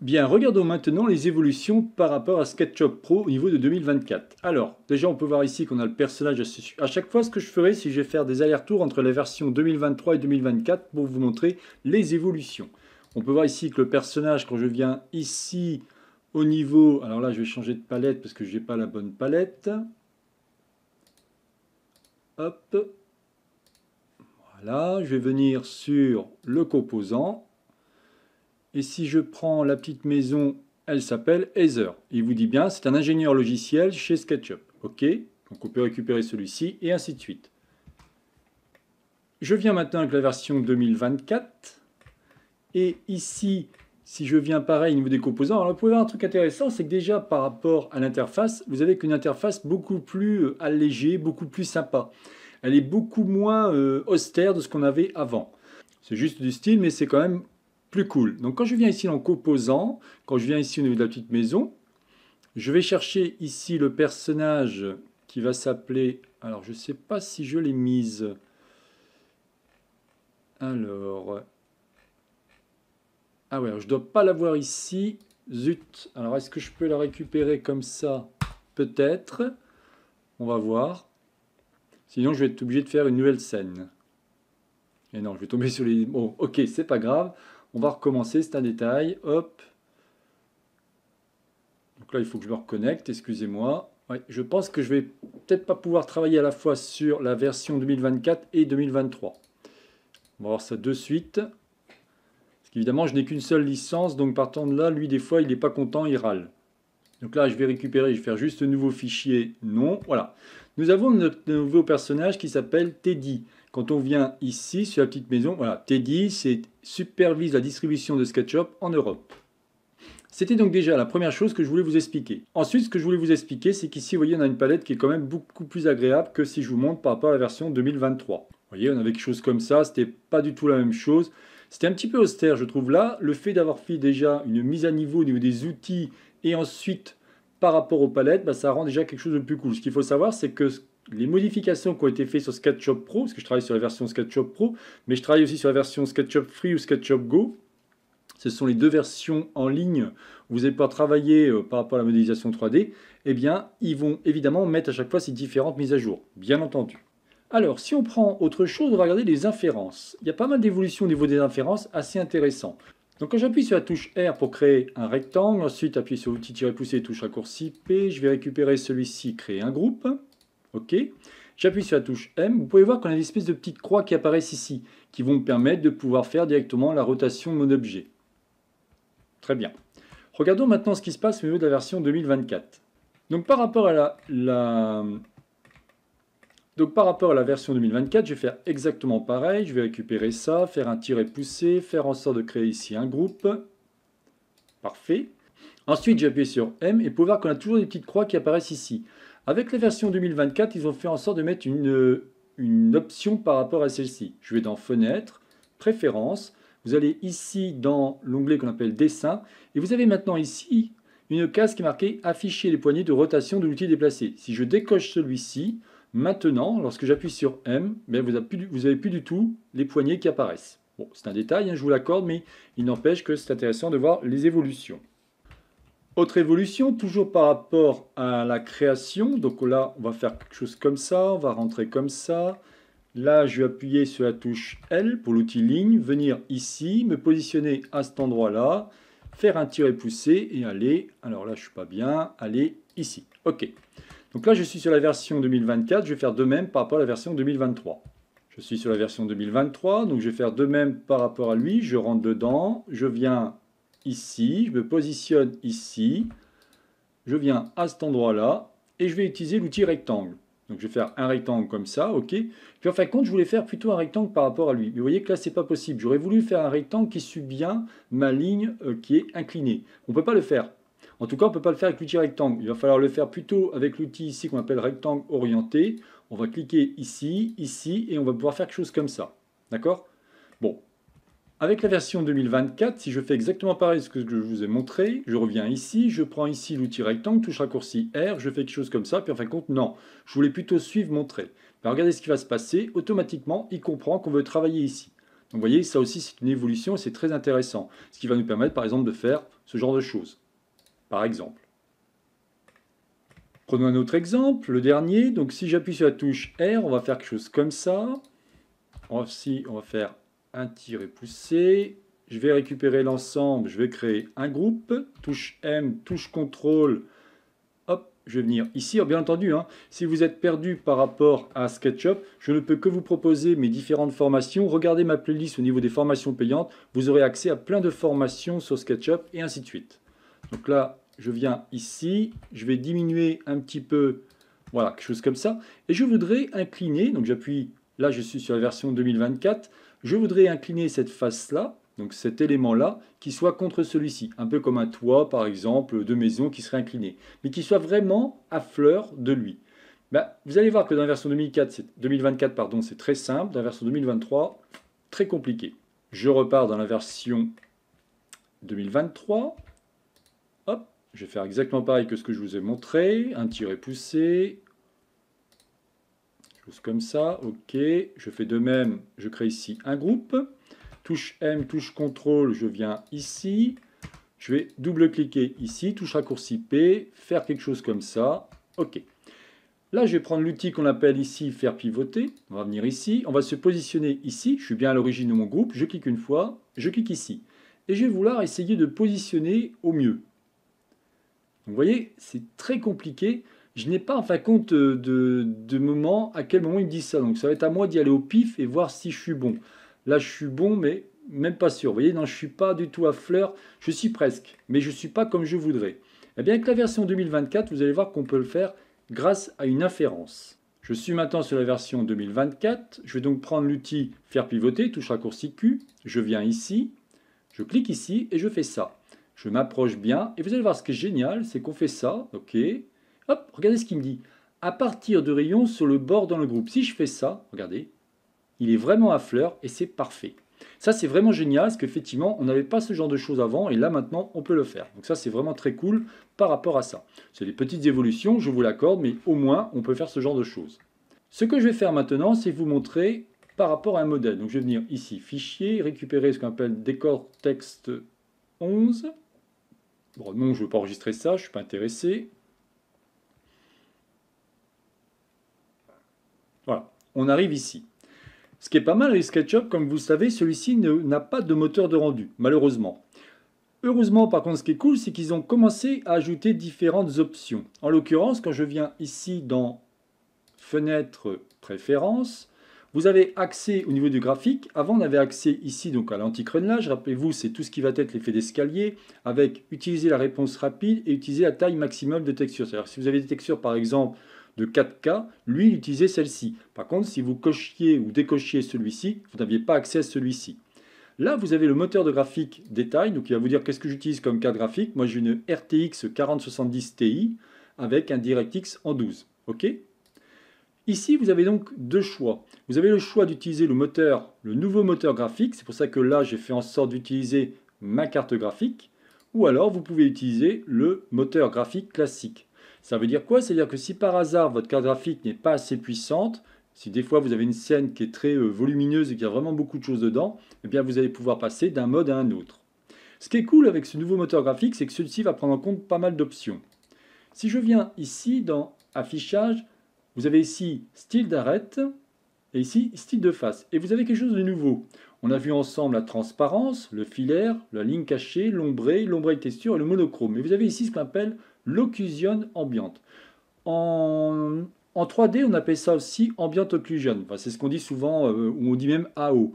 Bien, regardons maintenant les évolutions par rapport à SketchUp Pro au niveau de 2024. Alors, déjà on peut voir ici qu'on a le personnage. À chaque fois, ce que je ferai, c'est que je vais faire des allers-retours entre la version 2023 et 2024 pour vous montrer les évolutions. On peut voir ici que le personnage, quand je viens ici au niveau... Alors là, je vais changer de palette parce que je n'ai pas la bonne palette. Hop. Voilà, je vais venir sur le composant et si je prends la petite maison, elle s'appelle Heather. Il vous dit bien, c'est un ingénieur logiciel chez SketchUp. OK Donc on peut récupérer celui-ci et ainsi de suite. Je viens maintenant avec la version 2024. Et ici, si je viens pareil au niveau des composants, alors vous pouvez voir un truc intéressant, c'est que déjà par rapport à l'interface, vous avez une interface beaucoup plus euh, allégée, beaucoup plus sympa. Elle est beaucoup moins euh, austère de ce qu'on avait avant. C'est juste du style, mais c'est quand même plus cool. Donc quand je viens ici en composant, quand je viens ici au niveau de la petite maison, je vais chercher ici le personnage qui va s'appeler... Alors je sais pas si je l'ai mise. Alors... Ah ouais, je dois pas l'avoir ici. Zut. Alors est-ce que je peux la récupérer comme ça Peut-être. On va voir. Sinon je vais être obligé de faire une nouvelle scène. Et non, je vais tomber sur les... Bon, ok, c'est pas grave. On va recommencer, c'est un détail. Hop. Donc là, il faut que je me reconnecte, excusez-moi. je pense que je vais peut-être pas pouvoir travailler à la fois sur la version 2024 et 2023. On va voir ça de suite. Parce qu'évidemment, je n'ai qu'une seule licence, donc partant de là, lui, des fois, il n'est pas content, il râle. Donc là, je vais récupérer, je vais faire juste nouveau fichier, non, voilà. Nous avons notre nouveau personnage qui s'appelle Teddy. Quand on vient ici, sur la petite maison, voilà, Teddy supervise la distribution de SketchUp en Europe. C'était donc déjà la première chose que je voulais vous expliquer. Ensuite, ce que je voulais vous expliquer, c'est qu'ici, vous voyez, on a une palette qui est quand même beaucoup plus agréable que si je vous montre par rapport à la version 2023. Vous voyez, on avait quelque chose comme ça, c'était pas du tout la même chose. C'était un petit peu austère, je trouve. Là, le fait d'avoir fait déjà une mise à niveau au niveau des outils et ensuite par rapport aux palettes, bah, ça rend déjà quelque chose de plus cool. Ce qu'il faut savoir, c'est que les modifications qui ont été faites sur SketchUp Pro, parce que je travaille sur la version SketchUp Pro, mais je travaille aussi sur la version SketchUp Free ou SketchUp Go. Ce sont les deux versions en ligne où vous allez pouvoir travailler euh, par rapport à la modélisation 3D. Eh bien, ils vont évidemment mettre à chaque fois ces différentes mises à jour, bien entendu. Alors, si on prend autre chose, on va regarder les inférences. Il y a pas mal d'évolutions au niveau des inférences, assez intéressant. Donc quand j'appuie sur la touche R pour créer un rectangle, ensuite appuyer sur l'outil tirer poussé touche raccourci P, je vais récupérer celui-ci, créer un groupe. OK J'appuie sur la touche M. Vous pouvez voir qu'on a des espèces de petites croix qui apparaissent ici, qui vont me permettre de pouvoir faire directement la rotation de mon objet. Très bien. Regardons maintenant ce qui se passe au niveau de la version 2024. Donc par rapport à la, version 2024, je vais faire exactement pareil. Je vais récupérer ça, faire un et pousser, faire en sorte de créer ici un groupe. Parfait. Ensuite, j'appuie sur M et vous pouvez voir qu'on a toujours des petites croix qui apparaissent ici. Avec la version 2024, ils ont fait en sorte de mettre euh, une, option par rapport à celle-ci. Je vais dans Fenêtre, Préférences. Vous allez ici dans l'onglet qu'on appelle Dessin. Et vous avez maintenant ici une case qui est marquée Afficher les poignées de rotation de l'outil déplacé. Si je décoche celui-ci, maintenant, lorsque j'appuie sur M, ben, vous n'avez plus, du tout les poignées qui apparaissent. Bon, c'est un détail, hein, je vous l'accorde, mais il n'empêche que c'est intéressant de voir les évolutions. Autre évolution, toujours par rapport à la création. Donc là, on va faire quelque chose comme ça, on va rentrer comme ça. Là, je vais appuyer sur la touche L pour l'outil ligne, venir ici, me positionner à cet endroit-là, faire un et poussé et aller, alors là, je suis pas bien, aller ici. OK. Donc là, je suis sur la version 2024, je vais faire de même par rapport à la version 2023. Je suis sur la version 2023, donc je vais faire de même par rapport à lui, je rentre dedans, je viens ici, je me positionne ici, je viens à cet endroit-là, et je vais utiliser l'outil rectangle. Donc je vais faire un rectangle comme ça, ok. Puis en fin de compte, je voulais faire plutôt un rectangle par rapport à lui. Mais vous voyez que là, c'est pas possible. J'aurais voulu faire un rectangle qui suit bien ma ligne euh, qui est inclinée. On ne peut pas le faire. En tout cas, on ne peut pas le faire avec l'outil rectangle. Il va falloir le faire plutôt avec l'outil ici qu'on appelle rectangle orienté. On va cliquer ici, ici, et on va pouvoir faire quelque chose comme ça. D'accord Bon, avec la version 2024, si je fais exactement pareil ce que je vous ai montré, je reviens ici, je prends ici l'outil rectangle, touche raccourci R, je fais quelque chose comme ça, puis en fin de compte, non. Je voulais plutôt suivre mon regardez ce qui va se passer, automatiquement, il comprend qu'on veut travailler ici. Donc vous voyez, ça aussi c'est une évolution et c'est très intéressant. Ce qui va nous permettre par exemple de faire ce genre de choses. Par exemple. Prenons un autre exemple, le dernier. Donc si j'appuie sur la touche R, on va faire quelque chose comme ça. Si on va faire un tir est poussé. Je vais récupérer l'ensemble, je vais créer un groupe. Touche M, touche CTRL. Hop, je vais venir ici. Oh, bien entendu, hein. si vous êtes perdu par rapport à SketchUp, je ne peux que vous proposer mes différentes formations. Regardez ma playlist au niveau des formations payantes. Vous aurez accès à plein de formations sur SketchUp et ainsi de suite. Donc là, je viens ici. Je vais diminuer un petit peu voilà, quelque chose comme ça. Et je voudrais incliner, donc j'appuie, là je suis sur la version 2024, je voudrais incliner cette face-là, donc cet élément-là, qui soit contre celui-ci, un peu comme un toit, par exemple, de maison qui serait incliné, mais qui soit vraiment à fleur de lui. Bah, vous allez voir que dans la version 2024, pardon, c'est très simple, dans la version 2023, très compliqué. Je repars dans la version 2023. Hop, je vais faire exactement pareil que ce que je vous ai montré. Un tiré poussé, comme ça. OK, je fais de même, je crée ici un groupe. Touche M, touche CTRL, je viens ici. Je vais double-cliquer ici, touche raccourci P, faire quelque chose comme ça. OK. Là, je vais prendre l'outil qu'on appelle ici faire pivoter. On va venir ici. On va se positionner ici. Je suis bien à l'origine de mon groupe. Je clique une fois. Je clique ici. Et je vais vouloir essayer de positionner au mieux. vous voyez, c'est très compliqué je n'ai pas en fin compte euh, de, de, moment à quel moment il me dit ça. Donc ça va être à moi d'y aller au pif et voir si je suis bon. Là, je suis bon, mais même pas sûr. Vous voyez, non, je suis pas du tout à fleur. Je suis presque, mais je suis pas comme je voudrais. Eh bien, avec la version 2024, vous allez voir qu'on peut le faire grâce à une inférence. Je suis maintenant sur la version 2024. Je vais donc prendre l'outil faire pivoter, touche raccourci Q. Je viens ici, je clique ici et je fais ça. Je m'approche bien et vous allez voir ce qui est génial, c'est qu'on fait ça, ok, Hop, regardez ce qu'il me dit. À partir de rayons sur le bord dans le groupe. Si je fais ça, regardez, il est vraiment à fleur et c'est parfait. Ça, c'est vraiment génial parce qu'effectivement, on n'avait pas ce genre de choses avant et là, maintenant, on peut le faire. Donc ça, c'est vraiment très cool par rapport à ça. C'est des petites évolutions, je vous l'accorde, mais au moins, on peut faire ce genre de choses. Ce que je vais faire maintenant, c'est vous montrer par rapport à un modèle. Donc je vais venir ici, fichier, récupérer ce qu'on appelle décor texte 11. Bon, non, je ne veux pas enregistrer ça, je ne suis pas intéressé. Voilà, on arrive ici. Ce qui est pas mal avec SketchUp, comme vous le savez, celui-ci n'a pas de moteur de rendu, malheureusement. Heureusement, par contre, ce qui est cool, c'est qu'ils ont commencé à ajouter différentes options. En l'occurrence, quand je viens ici dans Fenêtre, Préférences, vous avez accès au niveau du graphique. Avant, on avait accès ici donc à lanti Rappelez-vous, c'est tout ce qui va être l'effet d'escalier avec utiliser la réponse rapide et utiliser la taille maximum de texture. C'est-à-dire si vous avez des textures, par exemple, de 4K, lui, il utilisait celle-ci. Par contre, si vous cochiez ou décochiez celui-ci, vous n'aviez pas accès à celui-ci. Là, vous avez le moteur de graphique détail, donc il va vous dire qu'est-ce que j'utilise comme carte graphique. Moi, j'ai une RTX 4070 Ti avec un DirectX en 12. OK Ici, vous avez donc deux choix. Vous avez le choix d'utiliser le moteur, le nouveau moteur graphique. C'est pour ça que là, j'ai fait en sorte d'utiliser ma carte graphique. Ou alors, vous pouvez utiliser le moteur graphique classique. Ça veut dire quoi C'est-à-dire que si par hasard votre carte graphique n'est pas assez puissante, si des fois vous avez une scène qui est très euh, volumineuse et qui y a vraiment beaucoup de choses dedans, eh bien vous allez pouvoir passer d'un mode à un autre. Ce qui est cool avec ce nouveau moteur graphique, c'est que celui-ci va prendre en compte pas mal d'options. Si je viens ici dans Affichage, vous avez ici Style d'arête et ici Style de face. Et vous avez quelque chose de nouveau. On a vu ensemble la transparence, le filaire, la ligne cachée, l'ombré, l'ombré texture et le monochrome. Et vous avez ici ce qu'on appelle l'occlusion ambiante. En, 3D, on appelle ça aussi ambiante occlusion. c'est ce qu'on dit souvent, euh, ou on dit même AO.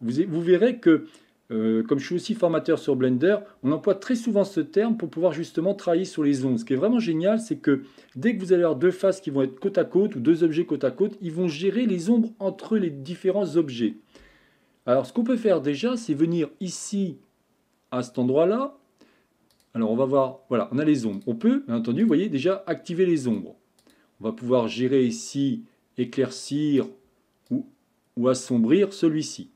Vous, vous verrez que, euh, comme je suis aussi formateur sur Blender, on emploie très souvent ce terme pour pouvoir justement travailler sur les ondes. Ce qui est vraiment génial, c'est que dès que vous allez avoir deux faces qui vont être côte à côte, ou deux objets côte à côte, ils vont gérer les ombres entre les différents objets. Alors, ce qu'on peut faire déjà, c'est venir ici, à cet endroit-là, alors on va voir, voilà, on a les ombres. On peut, bien entendu, vous voyez, déjà activer les ombres. On va pouvoir gérer ici, éclaircir ou, assombrir celui-ci.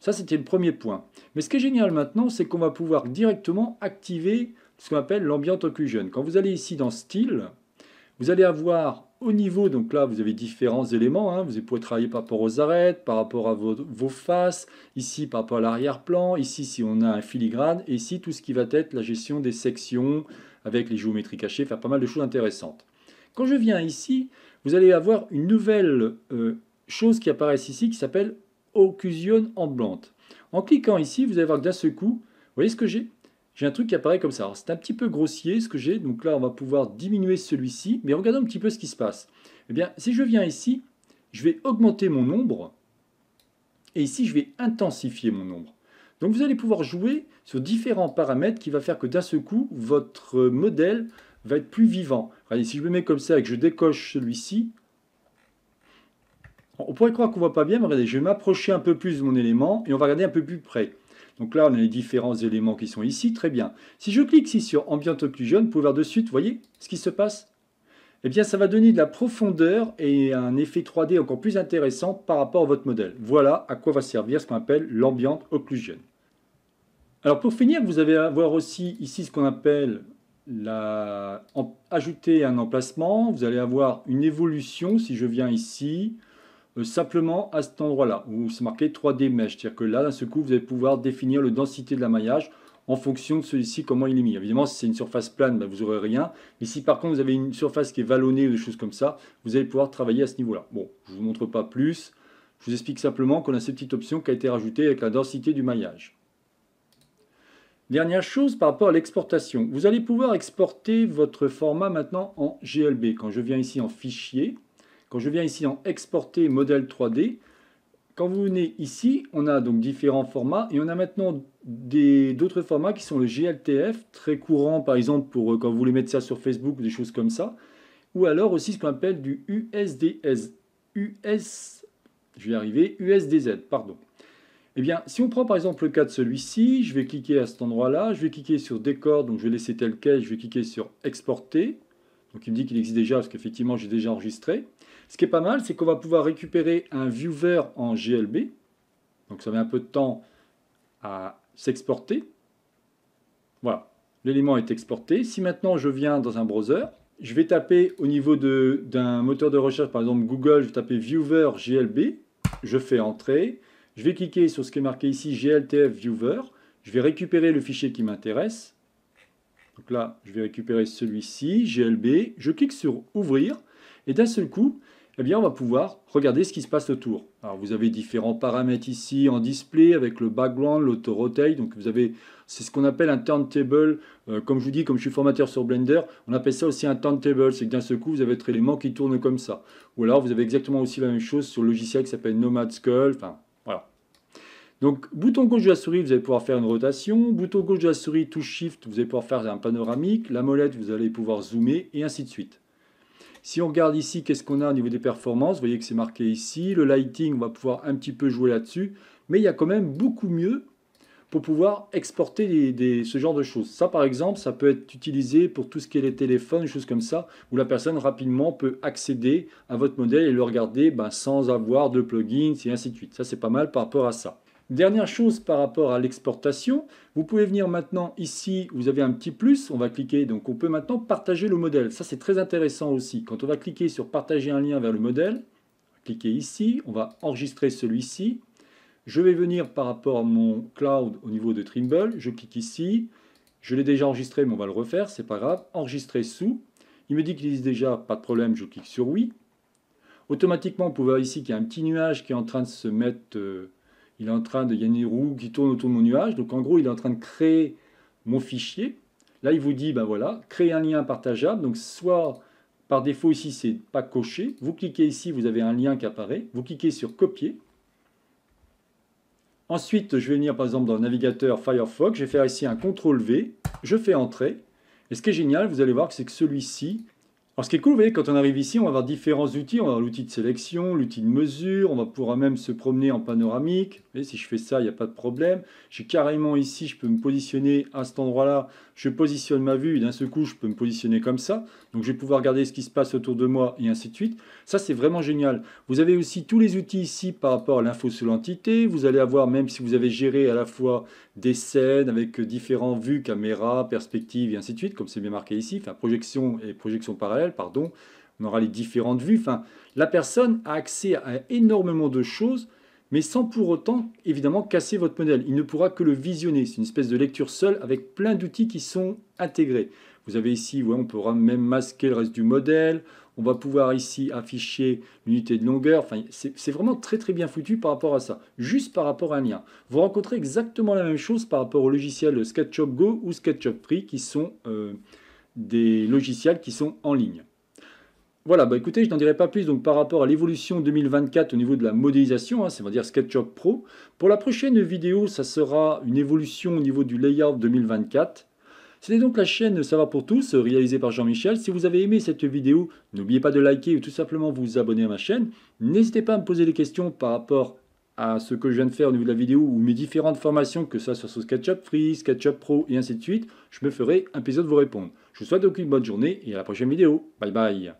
Ça, c'était le premier point. Mais ce qui est génial maintenant, c'est qu'on va pouvoir directement activer ce qu'on appelle l'ambient occlusion. Quand vous allez ici dans Style, vous allez avoir au niveau, donc là, vous avez différents éléments. Hein. Vous pouvez travailler par rapport aux arêtes, par rapport à vos, faces, ici par rapport à l'arrière-plan, ici si on a un filigrane, et ici tout ce qui va être la gestion des sections avec les géométries cachées, faire pas mal de choses intéressantes. Quand je viens ici, vous allez avoir une nouvelle euh, chose qui apparaît ici qui s'appelle occlusion Blanc. En cliquant ici, vous allez voir que d'un seul coup, vous voyez ce que j'ai j'ai un truc qui apparaît comme ça. c'est un petit peu grossier ce que j'ai, donc là on va pouvoir diminuer celui-ci, mais regardons un petit peu ce qui se passe. Eh bien, si je viens ici, je vais augmenter mon nombre, et ici je vais intensifier mon nombre. Donc vous allez pouvoir jouer sur différents paramètres qui va faire que d'un seul coup, votre modèle va être plus vivant. Regardez, si je me mets comme ça et que je décoche celui-ci, on pourrait croire qu'on ne voit pas bien, mais regardez, je vais m'approcher un peu plus de mon élément et on va regarder un peu plus près. Donc là, on a les différents éléments qui sont ici. Très bien. Si je clique ici sur Ambient Occlusion, vous pouvez voir de suite, vous voyez ce qui se passe Eh bien, ça va donner de la profondeur et un effet 3D encore plus intéressant par rapport à votre modèle. Voilà à quoi va servir ce qu'on appelle l'Ambient Occlusion. Alors pour finir, vous allez avoir aussi ici ce qu'on appelle ajouter un emplacement. Vous allez avoir une évolution. Si je viens ici, euh, simplement à cet endroit-là, où c'est marqué 3D Mesh. C'est-à-dire que là, d'un seul coup, vous allez pouvoir définir la densité de la maillage en fonction de celui-ci, comment il est mis. Évidemment, si c'est une surface plane, ben, vous n'aurez rien. Mais si par contre, vous avez une surface qui est vallonnée ou des choses comme ça, vous allez pouvoir travailler à ce niveau-là. Bon, je ne vous montre pas plus. Je vous explique simplement qu'on a cette petite option qui a été rajoutée avec la densité du maillage. Dernière chose par rapport à l'exportation. Vous allez pouvoir exporter votre format maintenant en GLB. Quand je viens ici en fichier, quand je viens ici en exporter modèle 3D, quand vous venez ici, on a donc différents formats et on a maintenant d'autres formats qui sont le GLTF, très courant par exemple pour euh, quand vous voulez mettre ça sur Facebook des choses comme ça, ou alors aussi ce qu'on appelle du USDS, US, je vais arriver, USDZ, pardon. Eh bien, si on prend par exemple le cas de celui-ci, je vais cliquer à cet endroit-là, je vais cliquer sur décor, donc je vais laisser tel quel, je vais cliquer sur exporter. Donc il me dit qu'il existe déjà parce qu'effectivement j'ai déjà enregistré. Ce qui est pas mal, c'est qu'on va pouvoir récupérer un viewer en GLB. Donc ça met un peu de temps à s'exporter. Voilà, l'élément est exporté. Si maintenant je viens dans un browser, je vais taper au niveau d'un moteur de recherche, par exemple Google, je vais taper viewer GLB, je fais entrer, je vais cliquer sur ce qui est marqué ici GLTF viewer, je vais récupérer le fichier qui m'intéresse. Donc là, je vais récupérer celui-ci, GLB, je clique sur ouvrir, et d'un seul coup, eh bien, on va pouvoir regarder ce qui se passe autour. Alors, vous avez différents paramètres ici en display avec le background, lauto Donc, vous avez, c'est ce qu'on appelle un turntable. Euh, comme je vous dis, comme je suis formateur sur Blender, on appelle ça aussi un turntable. C'est que d'un seul coup, vous avez votre élément qui tourne comme ça. Ou alors, vous avez exactement aussi la même chose sur le logiciel qui s'appelle Nomad Skull. Enfin, voilà. Donc, bouton gauche de la souris, vous allez pouvoir faire une rotation. Bouton gauche de la souris, touche Shift, vous allez pouvoir faire un panoramique. La molette, vous allez pouvoir zoomer et ainsi de suite. Si on regarde ici, qu'est-ce qu'on a au niveau des performances Vous voyez que c'est marqué ici. Le lighting, on va pouvoir un petit peu jouer là-dessus. Mais il y a quand même beaucoup mieux pour pouvoir exporter ce genre de choses. Ça, par exemple, ça peut être utilisé pour tout ce qui est les téléphones, des choses comme ça, où la personne rapidement peut accéder à votre modèle et le regarder ben, sans avoir de plugins et ainsi de suite. Ça, c'est pas mal par rapport à ça. Dernière chose par rapport à l'exportation, vous pouvez venir maintenant ici, vous avez un petit plus, on va cliquer, donc on peut maintenant partager le modèle. Ça c'est très intéressant aussi. Quand on va cliquer sur partager un lien vers le modèle, cliquer ici, on va enregistrer celui-ci. Je vais venir par rapport à mon cloud au niveau de Trimble, je clique ici. Je l'ai déjà enregistré, mais on va le refaire, c'est pas grave. Enregistrer sous. Il me dit qu'il existe déjà, pas de problème, je clique sur oui. Automatiquement, vous pouvez voir ici qu'il y a un petit nuage qui est en train de se mettre... Euh, il est en train de, il y a une roue qui tourne autour de mon nuage, donc en gros, il est en train de créer mon fichier. Là, il vous dit, ben voilà, créer un lien partageable, donc soit par défaut ici, c'est pas coché, vous cliquez ici, vous avez un lien qui apparaît, vous cliquez sur copier. Ensuite, je vais venir par exemple dans le navigateur Firefox, je vais faire ici un CTRL V, je fais entrer, et ce qui est génial, vous allez voir, que c'est que celui-ci, alors ce qui est cool, vous voyez, quand on arrive ici, on va avoir différents outils. On va avoir l'outil de sélection, l'outil de mesure, on va pouvoir même se promener en panoramique. si je fais ça, il n'y a pas de problème. J'ai carrément ici, je peux me positionner à cet endroit-là. Je positionne ma vue et d'un seul coup, je peux me positionner comme ça. Donc je vais pouvoir regarder ce qui se passe autour de moi et ainsi de suite. Ça, c'est vraiment génial. Vous avez aussi tous les outils ici par rapport à l'info sur l'entité. Vous allez avoir, même si vous avez géré à la fois des scènes avec différents vues, caméras, perspective et ainsi de suite, comme c'est bien marqué ici, enfin projection et projection parallèle, pardon, on aura les différentes vues, enfin la personne a accès à énormément de choses mais sans pour autant, évidemment, casser votre modèle. Il ne pourra que le visionner. C'est une espèce de lecture seule avec plein d'outils qui sont intégrés. Vous avez ici, on pourra même masquer le reste du modèle. On va pouvoir ici afficher l'unité de longueur. Enfin, c'est vraiment très très bien foutu par rapport à ça. Juste par rapport à un lien. Vous rencontrez exactement la même chose par rapport au logiciel SketchUp Go ou SketchUp Free qui sont euh, des logiciels qui sont en ligne. Voilà, bah, écoutez, je n'en dirai pas plus donc par rapport à l'évolution 2024 au niveau de la modélisation, hein, c'est à dire SketchUp Pro. Pour la prochaine vidéo, ça sera une évolution au niveau du layout 2024. C'était donc la chaîne Ça va pour tous, réalisée par Jean-Michel. Si vous avez aimé cette vidéo, n'oubliez pas de liker ou tout simplement vous abonner à ma chaîne. N'hésitez pas à me poser des questions par rapport à ce que je viens de faire au niveau de la vidéo ou mes différentes formations, que ce soit sur SketchUp Free, SketchUp Pro et ainsi de suite. Je me ferai un plaisir de vous répondre. Je vous souhaite donc une bonne journée et à la prochaine vidéo. Bye bye